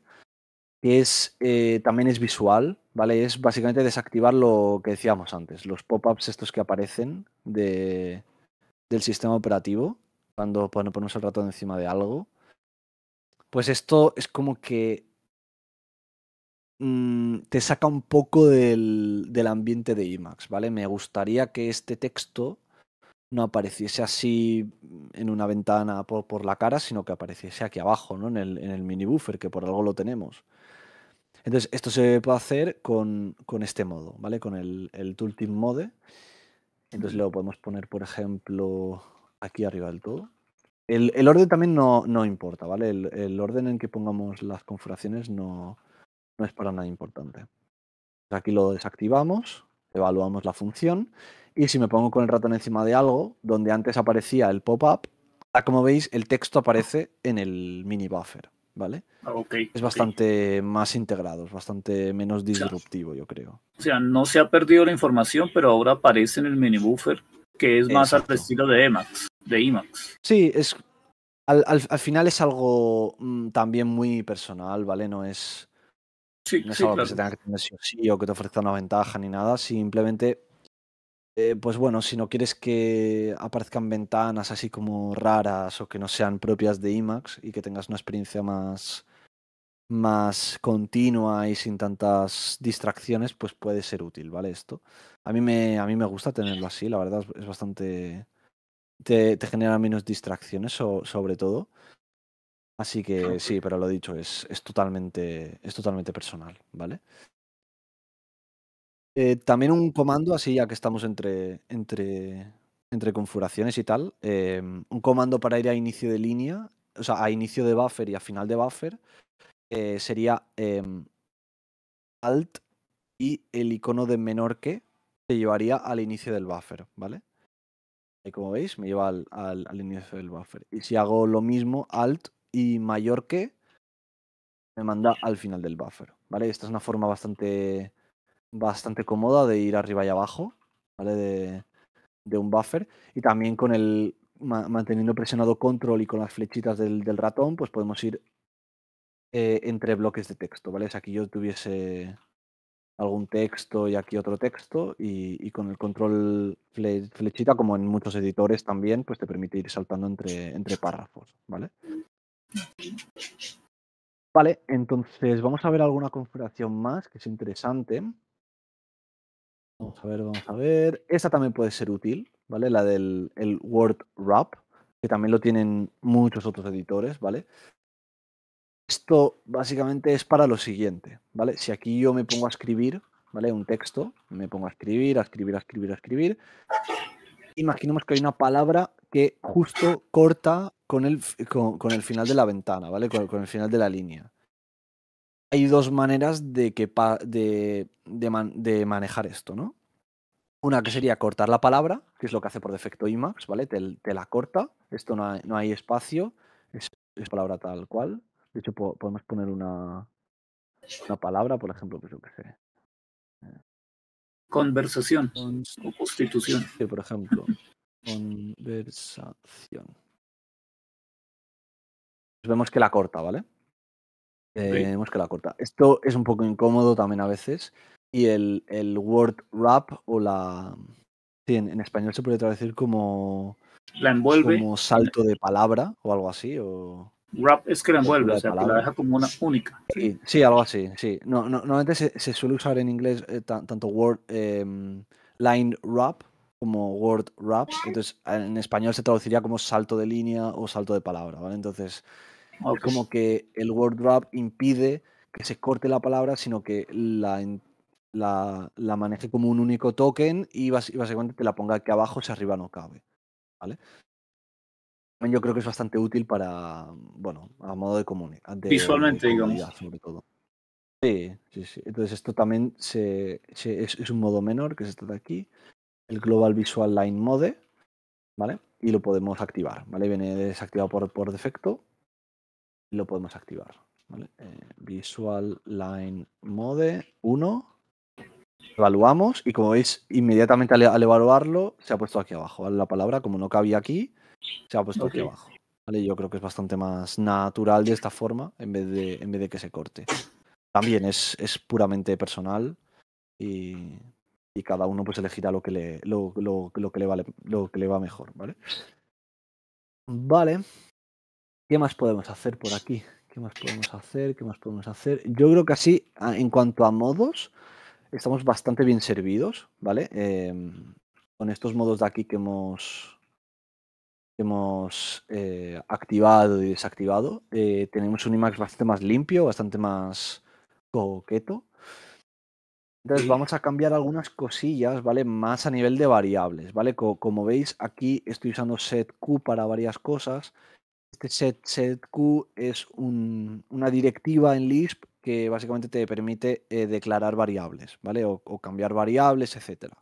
que es, eh, también es visual, ¿vale? Es básicamente desactivar lo que decíamos antes, los pop-ups estos que aparecen de, del sistema operativo cuando ponemos el ratón encima de algo. Pues esto es como que mm, te saca un poco del, del ambiente de IMAX, ¿vale? Me gustaría que este texto no apareciese así en una ventana por, la cara, sino que apareciese aquí abajo, ¿no? en, el, mini buffer, que por algo lo tenemos. Entonces, esto se puede hacer con, este modo, ¿vale? Con el, el tooltip mode. Entonces lo podemos poner, por ejemplo, aquí arriba del todo. El, orden también no, importa, ¿vale? El, orden en que pongamos las configuraciones no, no es para nada importante. Aquí lo desactivamos evaluamos la función. Y si me pongo con el ratón encima de algo, donde antes aparecía el pop-up, ah, como veis, el texto aparece en el mini buffer, ¿vale? Ah, es bastante más integrado, es bastante menos disruptivo, yo creo. O sea, no se ha perdido la información, pero ahora aparece en el mini buffer, que es más al estilo de Emacs, de Emacs. Sí, es al, final es algo mm, también muy personal, ¿vale? No es Sí, no es que se tenga que tener sí o sí o que te ofrezca una ventaja ni nada, simplemente, eh, pues bueno, si no quieres que aparezcan ventanas así como raras o que no sean propias de IMAX y que tengas una experiencia más, más continua y sin tantas distracciones, pues puede ser útil, ¿vale? Esto. A mí me, a me gusta tenerlo así, la verdad es bastante... Te, genera menos distracciones sobre todo. Así que sí, pero lo dicho, es, totalmente, es totalmente personal, ¿vale? Eh, también un comando, así ya que estamos entre, entre, configuraciones y tal, eh, un comando para ir a inicio de línea, o sea, a inicio de buffer y a final de buffer, eh, sería alt y el icono de menor que te llevaría al inicio del buffer, ¿vale? Y como veis, me lleva al, al inicio del buffer. Y si hago lo mismo, alt y mayor que me manda al final del buffer, ¿vale? Esta es una forma bastante, bastante cómoda de ir arriba y abajo, ¿vale? De, un buffer y también con el manteniendo presionado control y con las flechitas del, ratón, pues podemos ir eh, entre bloques de texto, ¿vale? si aquí yo tuviese algún texto y aquí otro texto y, con el control flechita, como en muchos editores también, pues te permite ir saltando entre, entre párrafos, ¿vale? Vale, entonces vamos a ver alguna configuración más que es interesante. Vamos a ver, vamos a ver. Esta también puede ser útil, ¿vale? La del el Word Wrap, que también lo tienen muchos otros editores, ¿vale? Esto básicamente es para lo siguiente, ¿vale? Si aquí yo me pongo a escribir, ¿vale? Un texto, me pongo a escribir, a escribir, a escribir, a escribir. Imaginemos que hay una palabra que justo corta con el, con, el final de la ventana, ¿vale? Con, el final de la línea. Hay dos maneras de, que de, manejar esto, ¿no? Una que sería cortar la palabra, que es lo que hace por defecto IMAX, ¿vale? Te, la corta, esto no hay, espacio, es, palabra tal cual. De hecho, podemos poner una, palabra, por ejemplo, pues que sé. Conversación o constitución. por ejemplo. Conversación. Pues vemos que la corta, ¿vale? Vemos que la corta. Esto es un poco incómodo también a veces. Y el, word wrap o la... en, español se puede traducir como... La envuelve. Como salto de palabra o algo así. O... Wrap es que la envuelve, o sea, la deja como una única. Sí, algo así, sí. No, normalmente se, se, suele usar en inglés eh, tanto word em, line wrap como word wrap. Entonces, en español se traduciría como salto de línea o salto de palabra, ¿vale? Entonces, pues como que el word impide que se corte la palabra, sino que la, la, maneje como un único token y, básicamente te la ponga aquí abajo si arriba no cabe. ¿Vale? Yo creo que es bastante útil para, bueno, a modo de común Visualmente, digamos. Sobre todo. Sí, sí, sí. Entonces esto también es, un modo menor, que es este de aquí, el Global Visual Line Mode, ¿vale? Y lo podemos activar, ¿vale? Viene desactivado por, por defecto, lo podemos activar. Eh, visual Line Mode 1. Evaluamos y como veis, inmediatamente al, evaluarlo se ha puesto aquí abajo. La palabra, como no cabía aquí, se ha puesto aquí abajo. ¿vale? Yo creo que es bastante más natural de esta forma en vez de, en vez de que se corte. También es, es puramente personal y, cada uno pues elegirá lo que le, lo que le vale, lo que le va mejor. Vale. Vale. ¿Qué más podemos hacer por aquí? ¿Qué más podemos hacer? ¿Qué más podemos hacer? Yo creo que así, en cuanto a modos, estamos bastante bien servidos, ¿vale? Em, con estos modos de aquí que hemos, hemos eh, activado y desactivado, eh, tenemos un IMAX bastante más limpio, bastante más coqueto. Entonces vamos a cambiar algunas cosillas, ¿vale? Más a nivel de variables, ¿vale? Como, veis, aquí estoy usando set Q para varias cosas este set, setQ es una directiva en Lisp que básicamente te permite eh, declarar variables, ¿vale? O, cambiar variables, etc.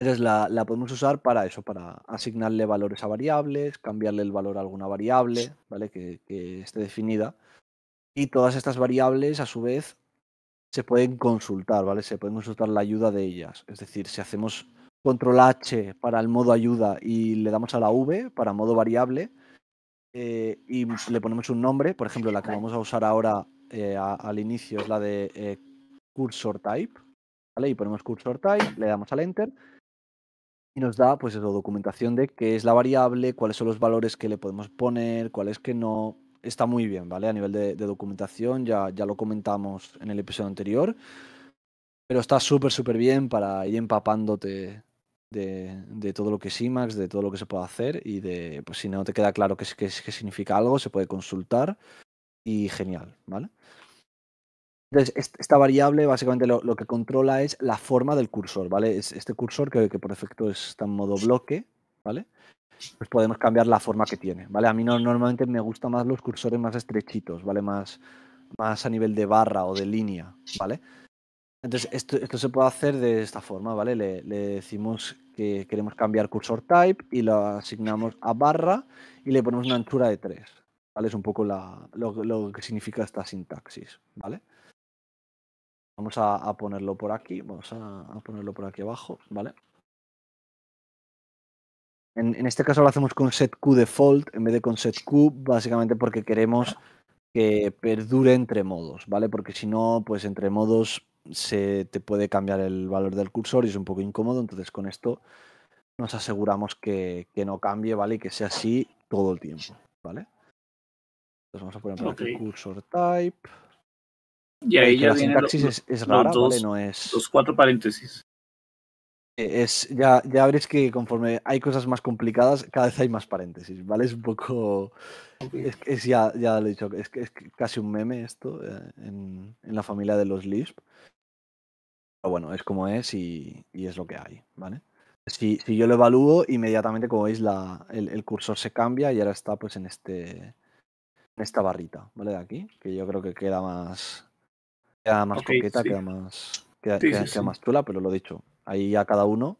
Entonces la, podemos usar para eso, para asignarle valores a variables, cambiarle el valor a alguna variable, ¿vale? Que, que esté definida. Y todas estas variables, a su vez, se pueden consultar, ¿vale? Se pueden consultar la ayuda de ellas. Es decir, si hacemos control H para el modo ayuda y le damos a la V para modo variable, eh, y le ponemos un nombre. Por ejemplo, la que vamos a usar ahora eh, al inicio es la de eh, cursor type. ¿vale? Y ponemos cursor type, le damos al enter y nos da pues documentación de qué es la variable, cuáles son los valores que le podemos poner, cuáles que no. Está muy bien, ¿vale? A nivel de, documentación, ya, ya lo comentamos en el episodio anterior. Pero está súper, súper bien para ir empapándote de, todo lo que es IMAX, de todo lo que se puede hacer y de, pues si no te queda claro qué, significa algo, se puede consultar y genial, ¿vale? Entonces, esta variable básicamente lo, que controla es la forma del cursor, ¿vale? este cursor que, que por defecto está en modo bloque, ¿vale? Pues podemos cambiar la forma que tiene, ¿vale? A mí normalmente me gustan más los cursores más estrechitos, ¿vale? Más, más a nivel de barra o de línea, ¿vale? Entonces, esto, se puede hacer de esta forma, ¿vale? Le, decimos que queremos cambiar cursor type y lo asignamos a barra y le ponemos una anchura de 3, ¿vale? Es un poco lo, que significa esta sintaxis, ¿vale? Vamos a, ponerlo por aquí, vamos a, ponerlo por aquí abajo, ¿vale? En, este caso lo hacemos con setQ default en vez de con setQ, básicamente porque queremos que perdure entre modos, ¿vale? Porque si no, pues entre modos se te puede cambiar el valor del cursor y es un poco incómodo. Entonces, con esto nos aseguramos que, no cambie, ¿vale? Y que sea así todo el tiempo, ¿vale? Entonces vamos a poner cursor type. Y ahí eh, ya la sintaxis es, ¿vale? Los cuatro paréntesis. Eh, es, ya, ya veréis que conforme hay cosas más complicadas, cada vez hay más paréntesis, ¿vale? Es un poco. Es, ya, ya lo he dicho, es, es casi un meme esto eh, en, en, la familia de los Lisp. Pero bueno, es como es y, es lo que hay, ¿vale? Si, yo lo evalúo, inmediatamente, como veis, el, cursor se cambia y ahora está pues en este en esta barrita, ¿vale? De aquí, que yo creo que queda más queda más coqueta, queda más queda, más chula, pero lo dicho, ahí a cada uno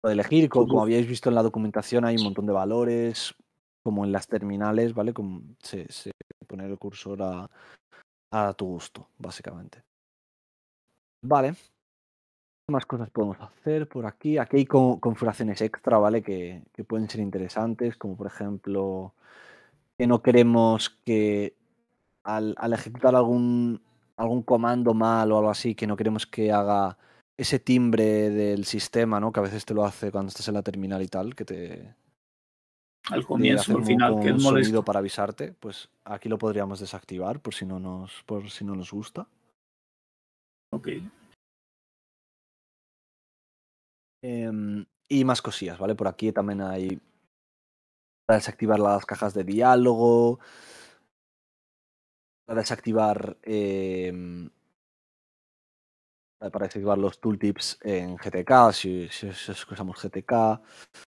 puede elegir, como, como, habíais visto en la documentación, hay un montón de valores, como en las terminales, ¿vale? Como se, poner el cursor a, a tu gusto, básicamente. Vale, más cosas podemos hacer por aquí. Aquí hay configuraciones extra, ¿vale? Que, pueden ser interesantes, como por ejemplo que no queremos que al, ejecutar algún, algún comando mal o algo así, que no queremos que haga ese timbre del sistema, ¿no? Que a veces te lo hace cuando estás en la terminal y tal, que te... Al comienzo, al final, que es molesto. para avisarte, pues aquí lo podríamos desactivar por si no nos, por si no nos gusta. Ok, Em, y más cosillas, ¿vale? Por aquí también hay para desactivar las cajas de diálogo, para desactivar, em, para desactivar los tooltips en GTK, si, si, usamos GTK.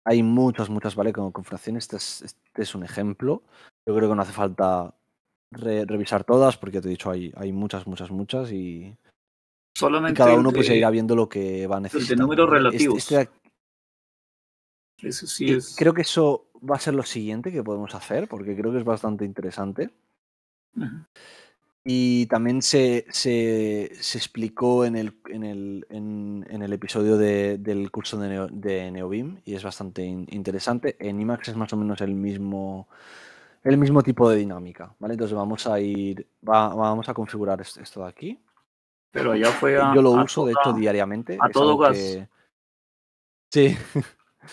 Hay muchas, muchas, ¿vale? Como configuraciones, este, este es, un ejemplo. Yo creo que no hace falta revisar todas porque ya te he dicho, hay, hay muchas, muchas, muchas y cada uno pues irá viendo lo que va necesitando. Este, este de números relativos. Creo que eso va a ser lo siguiente que podemos hacer, porque creo que es bastante interesante. Y también se, explicó en el, episodio del curso de, Neobim y es bastante interesante. En IMAX es más o menos el mismo, el mismo tipo de dinámica. Entonces vamos a ir, vamos a configurar esto de aquí. Pero ya fue eh, Yo lo uso, de hecho, diariamente. A todo gas. Sí.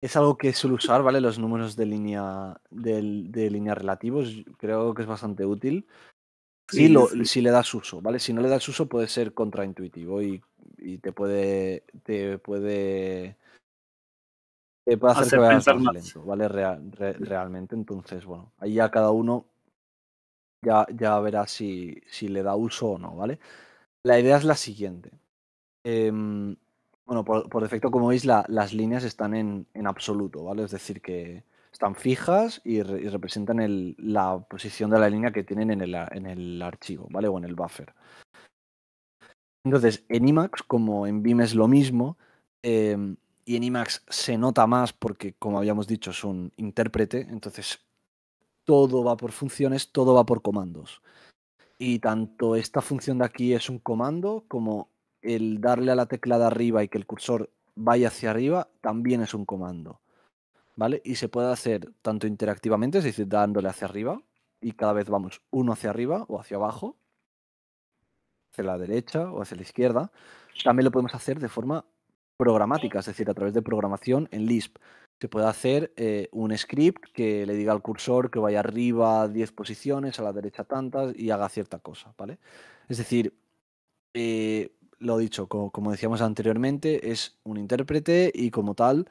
es algo que suelo usar, ¿vale? Los números de línea, de, línea relativos. Creo que es bastante útil. Sí, si, lo, si le das uso, ¿vale? Si no le das uso puede ser contraintuitivo y, y te puede. Te puede. Te puede hacer, que veas más, ¿vale? realmente. Entonces, bueno, ahí ya cada uno ya, ya verás si, si, le da uso o no, ¿vale? La idea es la siguiente. Em, bueno, por, defecto, como veis, las líneas están en, en, absoluto, ¿vale? Es decir, que están fijas y, representan el, la posición de la línea que tienen en el, en el archivo, ¿vale? O en el buffer. Entonces, en Emacs, como en Vim es lo mismo, em, y en Emacs se nota más porque, como habíamos dicho, es un intérprete, entonces todo va por funciones, todo va por comandos. Y tanto esta función de aquí es un comando como el darle a la tecla de arriba y que el cursor vaya hacia arriba también es un comando. ¿Vale? Y se puede hacer tanto interactivamente, es decir, dándole hacia arriba y cada vez vamos uno hacia arriba o hacia abajo, hacia la derecha o hacia la izquierda. También lo podemos hacer de forma programática, es decir, a través de programación en Lisp se puede hacer eh, un script que le diga al cursor que vaya arriba 10 posiciones, a la derecha tantas y haga cierta cosa, ¿vale? Es decir, eh, lo dicho, como, decíamos anteriormente, es un intérprete y como tal,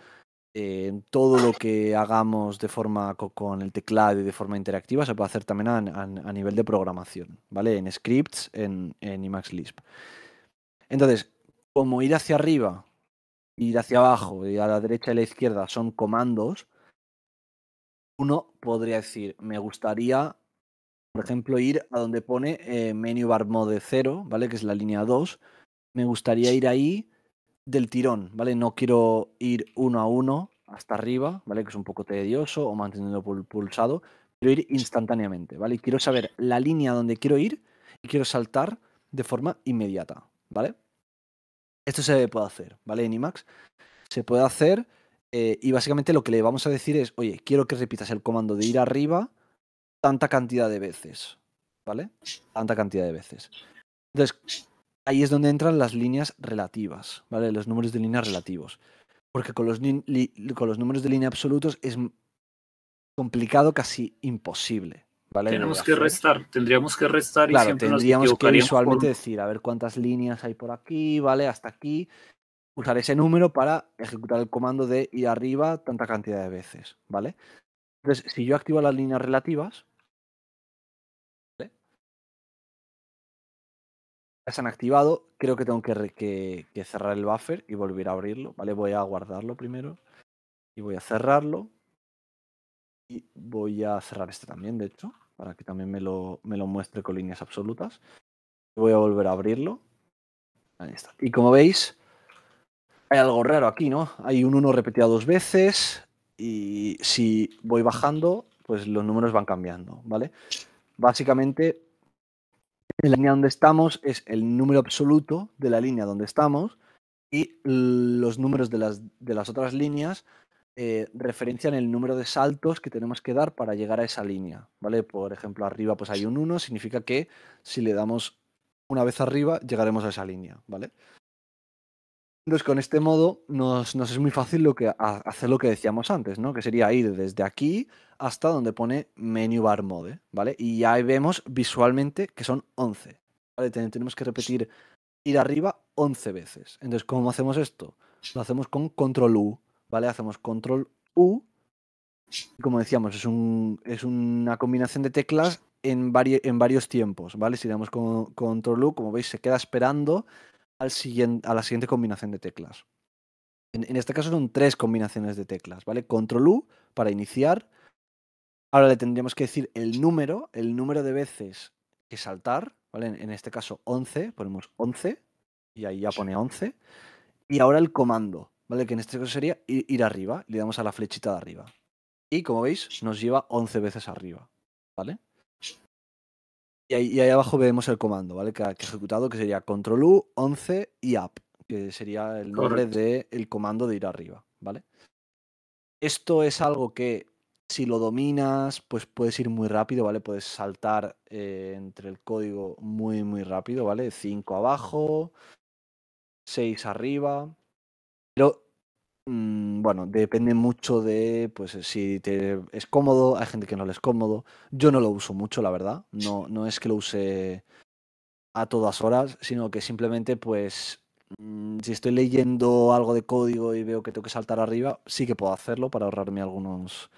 eh, todo lo que hagamos de forma con el teclado y de forma interactiva se puede hacer también a, nivel de programación, ¿vale? En scripts, en, en Lisp. Entonces, como ir hacia arriba ir hacia abajo y a la derecha y a la izquierda son comandos, uno podría decir, me gustaría, por ejemplo, ir a donde pone eh, menu bar mode 0, ¿vale? Que es la línea 2. Me gustaría ir ahí del tirón, ¿vale? No quiero ir uno a uno hasta arriba, ¿vale? Que es un poco tedioso o manteniendo pulsado. Quiero ir instantáneamente, ¿vale? quiero saber la línea donde quiero ir y quiero saltar de forma inmediata, ¿vale? Esto se puede hacer, ¿vale? En IMAX. Se puede hacer eh, y básicamente lo que le vamos a decir es, oye, quiero que repitas el comando de ir arriba tanta cantidad de veces, ¿vale? Tanta cantidad de veces. Entonces, ahí es donde entran las líneas relativas, ¿vale? Los números de líneas relativos. Porque con los, con los números de línea absolutos es complicado, casi imposible. Tenemos que restar, tendríamos que restar y tendríamos que visualmente decir, a ver cuántas líneas hay por aquí, ¿vale? Hasta aquí. Usar ese número para ejecutar el comando de ir arriba tanta cantidad de veces, ¿vale? Entonces, si yo activo las líneas relativas, ¿vale? ya se han activado, creo que tengo que, que, cerrar el buffer y volver a abrirlo, ¿vale? Voy a guardarlo primero y voy a cerrarlo y voy a cerrar este también, de hecho para que también me lo, muestre con líneas absolutas. Voy a volver a abrirlo. Y como veis, hay algo raro aquí, ¿no? Hay un 1 repetido dos veces y si voy bajando, pues los números van cambiando, ¿vale? Básicamente, la línea donde estamos es el número absoluto de la línea donde estamos y los números de las, de las otras líneas referencia eh, referencian el número de saltos que tenemos que dar para llegar a esa línea, ¿vale? Por ejemplo, arriba pues hay un 1, significa que si le damos una vez arriba llegaremos a esa línea, ¿vale? Entonces, con este modo nos, es muy fácil lo que, hacer lo que decíamos antes, ¿no? Que sería ir desde aquí hasta donde pone Menu Bar Mode, ¿vale? Y ahí vemos visualmente que son 11, ¿vale? tenemos que repetir ir arriba 11 veces. Entonces, ¿cómo hacemos esto? Lo hacemos con Control U, ¿vale? Hacemos control U. como decíamos, es, es una combinación de teclas en, en varios tiempos, ¿vale? Si damos control U, como veis, se queda esperando a la siguiente combinación de teclas. En, este caso son tres combinaciones de teclas, ¿vale? Control U para iniciar. Ahora le tendríamos que decir el número, el número de veces que saltar, ¿vale? en este caso 11, ponemos 11 y ahí ya pone 11. Y ahora el comando, ¿vale? Que en este caso sería ir arriba, le damos a la flechita de arriba. Y como veis, nos lleva 11 veces arriba, ¿vale? Y ahí, abajo vemos el comando, ¿vale? Que ha, ejecutado, que sería control U, 11 y up, que sería el nombre del comando de ir arriba, ¿vale? Esto es algo que si lo dominas, pues puedes ir muy rápido, ¿vale? Puedes saltar eh, entre el código muy, muy rápido, ¿vale? 5 abajo, 6 arriba, pero mm, bueno, depende mucho de pues si te es cómodo, hay gente que no le es cómodo. Yo no lo uso mucho, la verdad. No, no es que lo use a todas horas, sino que simplemente, pues, mm, si estoy leyendo algo de código y veo que tengo que saltar arriba, sí que puedo hacerlo para ahorrarme algunos,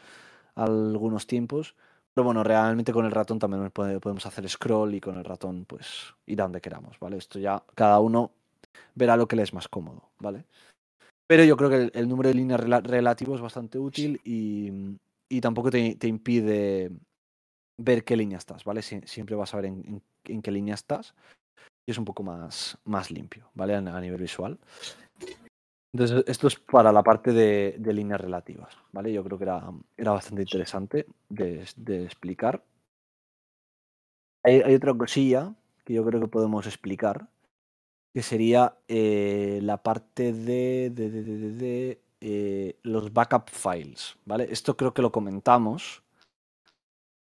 algunos tiempos. Pero bueno, realmente con el ratón también podemos hacer scroll y con el ratón, pues, ir a donde queramos, ¿vale? Esto ya cada uno verá lo que le es más cómodo, ¿vale? Pero yo creo que el, número de líneas relativas es bastante útil y, mm, tampoco te, impide ver qué línea estás, ¿vale? siempre vas a ver en, qué línea estás y es un poco más, más limpio, ¿vale? A, nivel visual. Entonces, esto es para la parte de, líneas relativas, ¿vale? Yo creo que era, era bastante interesante de, explicar. hay, otra cosilla que yo creo que podemos explicar, que sería eh, la parte de, eh, los backup files. ¿vale? Esto creo que lo comentamos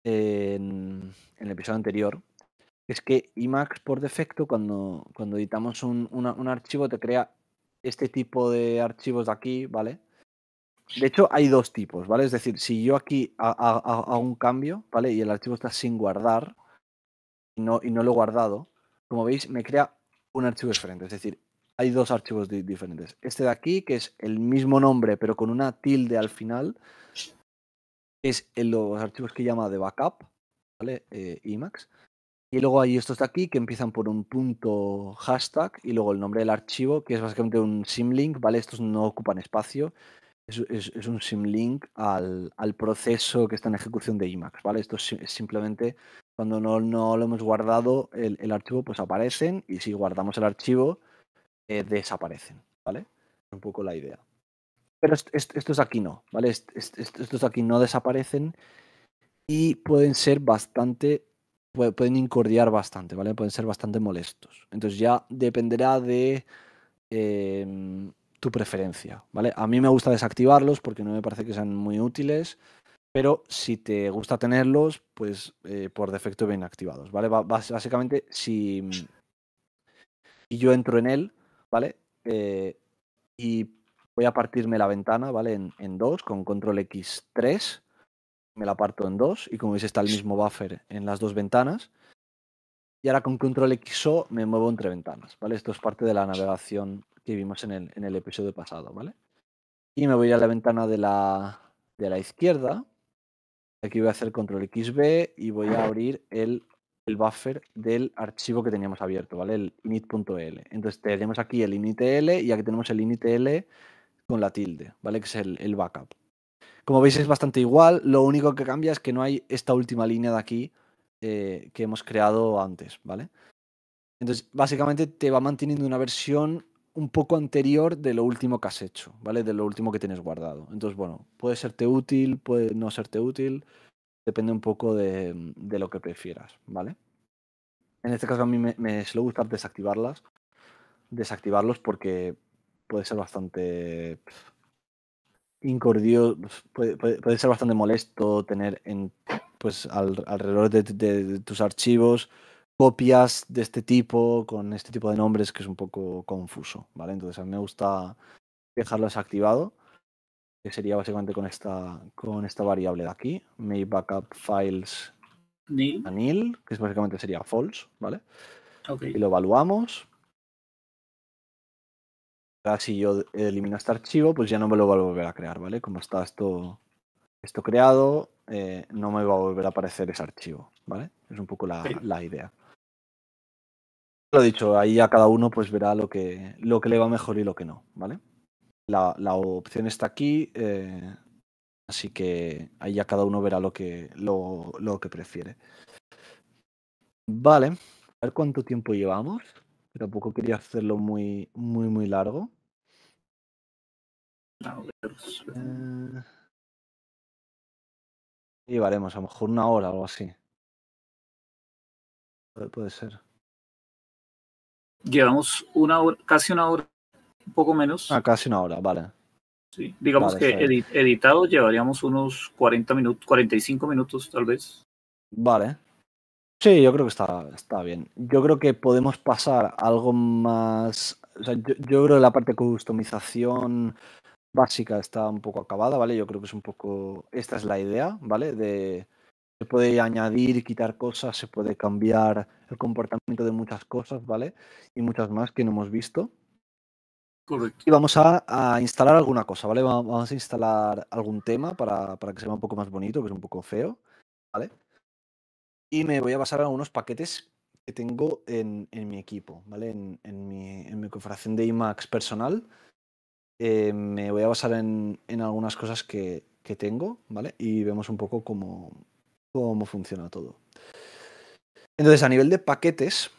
en, el episodio anterior. Es que IMAX por defecto, cuando, cuando editamos un, archivo, te crea este tipo de archivos de aquí, ¿vale? De hecho, hay dos tipos, ¿vale? Es decir, si yo aquí hago un cambio, ¿vale? Y el archivo está sin guardar y no, y no lo he guardado, como veis, me crea un archivo diferente. Es decir, hay dos archivos diferentes. Este de aquí, que es el mismo nombre, pero con una tilde al final, es en los archivos que llama de backup, ¿vale? Eh, Y luego hay estos de aquí que empiezan por un punto hashtag y luego el nombre del archivo, que es básicamente un simlink, ¿vale? Estos no ocupan espacio. Es, un simlink al, al proceso que está en ejecución de Emacs, ¿vale? Esto es simplemente cuando no, lo hemos guardado el, archivo, pues aparecen y si guardamos el archivo, eh, desaparecen, ¿vale? Un poco la idea. Pero esto estos aquí no, ¿vale? estos aquí no desaparecen y pueden ser bastante, pueden incordiar bastante, ¿vale? Pueden ser bastante molestos. Entonces ya dependerá de... Em, tu preferencia, ¿vale? A mí me gusta desactivarlos porque no me parece que sean muy útiles pero si te gusta tenerlos, pues eh, por defecto ven activados, ¿vale? básicamente, mm, si, yo entro en él, ¿vale? Eh, y voy a partirme la ventana, ¿vale? En, dos, con control X3, me la parto en dos, y como veis está el mismo buffer en las dos ventanas. Y ahora con control XO me muevo entre ventanas, ¿vale? Esto es parte de la navegación que vimos en el, episodio pasado, ¿vale? Y me voy a la ventana de la izquierda, Aquí voy a hacer control XB y voy a abrir el, buffer del archivo que teníamos abierto, ¿vale? El init.l. Entonces tenemos aquí el initl y aquí tenemos el initl con la tilde, ¿vale? Que es el, backup. Como veis es bastante igual, lo único que cambia es que no hay esta última línea de aquí eh, que hemos creado antes, ¿vale? Entonces, básicamente te va manteniendo una versión un poco anterior de lo último que has hecho, ¿vale? De lo último que tienes guardado. Entonces, bueno, puede serte útil, puede no serte útil, depende un poco de, lo que prefieras, ¿vale? En este caso a mí me, me suele gustar desactivarlas, desactivarlos porque puede ser bastante incordio, puede, ser bastante molesto tener en, pues, alrededor de tus archivos copias de este tipo, con este tipo de nombres, que es un poco confuso, ¿vale? Entonces a mí me gusta dejarlo desactivado, que sería básicamente con esta, con esta variable de aquí, make backup files nil, nil que básicamente sería false, ¿vale? Y lo evaluamos. Ahora si yo elimino este archivo, pues ya no me lo va a volver a crear, ¿vale? Como está esto, esto creado, eh, no me va a volver a aparecer ese archivo, ¿vale? Es un poco la, la idea lo dicho, ahí a cada uno pues verá lo que, lo que le va mejor y lo que no, ¿vale? La, opción está aquí, eh, así que ahí a cada uno verá lo que, lo, que prefiere. Vale, a ver cuánto tiempo llevamos. Pero Tampoco quería hacerlo muy, muy, muy largo. Eh, llevaremos a lo mejor una hora o algo así. Puede ser llevamos una hora, casi una hora, un poco menos. Ah, casi una hora, vale. Sí, digamos que editado llevaríamos unos 40 minutos, 45 minutos tal vez. Vale. Sí, yo creo que está, está bien. Yo creo que podemos pasar algo más. O sea, yo, yo, creo que la parte de customización básica está un poco acabada, ¿vale? Yo creo que es un poco. Esta es la idea, ¿vale? De, se puede añadir, y quitar cosas, se puede cambiar el comportamiento de muchas cosas, ¿vale? Y muchas más que no hemos visto. Correcto. Y vamos a, instalar alguna cosa, ¿vale? Vamos a instalar algún tema para, que se vea un poco más bonito, que es un poco feo, ¿vale? Y me voy a basar en algunos paquetes que tengo en, mi equipo, ¿vale? En, mi, configuración de IMAX personal. Eh, me voy a basar en, algunas cosas que, que, tengo, ¿vale? Y vemos un poco cómo, cómo funciona todo. Entonces, a nivel de paquetes,